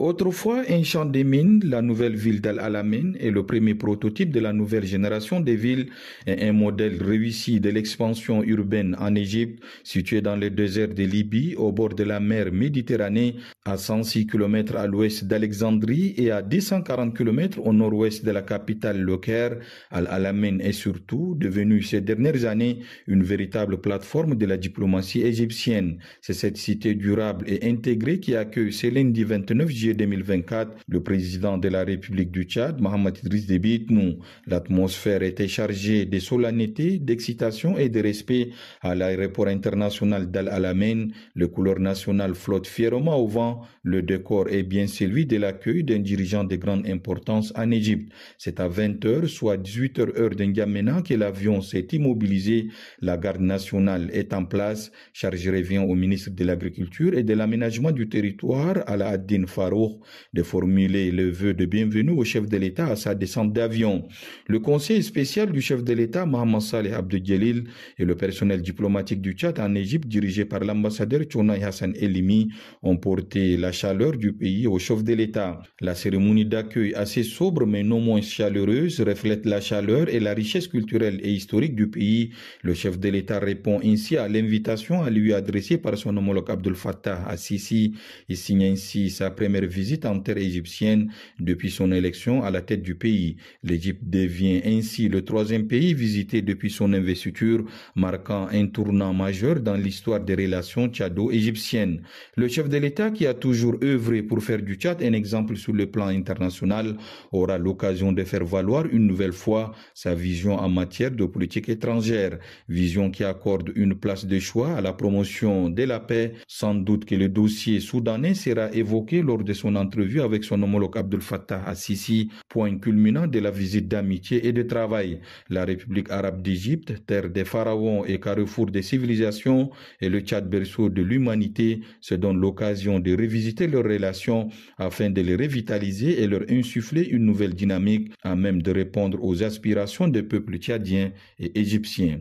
Autrefois, un champ des mines, la nouvelle ville dal alamin est le premier prototype de la nouvelle génération des villes et un modèle réussi de l'expansion urbaine en Égypte, située dans le désert de Libye, au bord de la mer Méditerranée, à 106 km à l'ouest d'Alexandrie et à 240 km au nord-ouest de la capitale Le al alamin est surtout devenue ces dernières années une véritable plateforme de la diplomatie égyptienne. C'est cette cité durable et intégrée qui accueille ce lundi 29 juillet 2024, le président de la République du Tchad, Mohamed Idriss Déby nous l'atmosphère était chargée de solennité, d'excitation et de respect à l'aéroport international d'Al Alamen. Le couleur national flotte fièrement au vent. Le décor est bien celui de l'accueil d'un dirigeant de grande importance en Égypte. C'est à 20h, soit 18h heure d'Ngamena que l'avion s'est immobilisé. La garde nationale est en place. Charge revient au ministre de l'Agriculture et de l'Aménagement du territoire, Aladdin Faro de formuler le vœu de bienvenue au chef de l'État à sa descente d'avion. Le conseil spécial du chef de l'État, Mohamed Saleh jalil et le personnel diplomatique du Tchad en Égypte, dirigé par l'ambassadeur Tchounay Hassan Elimi, ont porté la chaleur du pays au chef de l'État. La cérémonie d'accueil, assez sobre mais non moins chaleureuse, reflète la chaleur et la richesse culturelle et historique du pays. Le chef de l'État répond ainsi à l'invitation à lui adressée par son homologue Abdel Fattah Sisi. et signe ainsi sa première visite en terre égyptienne depuis son élection à la tête du pays. L'Égypte devient ainsi le troisième pays visité depuis son investiture, marquant un tournant majeur dans l'histoire des relations tchado-égyptiennes. Le chef de l'État, qui a toujours œuvré pour faire du Tchad un exemple sur le plan international, aura l'occasion de faire valoir une nouvelle fois sa vision en matière de politique étrangère, vision qui accorde une place de choix à la promotion de la paix. Sans doute que le dossier soudanais sera évoqué lors de son entrevue avec son homologue Abdel Fattah à sisi point culminant de la visite d'amitié et de travail. La République arabe d'Égypte, terre des pharaons et carrefour des civilisations, et le Tchad berceau de l'humanité se donnent l'occasion de revisiter leurs relations afin de les revitaliser et leur insuffler une nouvelle dynamique à même de répondre aux aspirations des peuples tchadiens et égyptiens.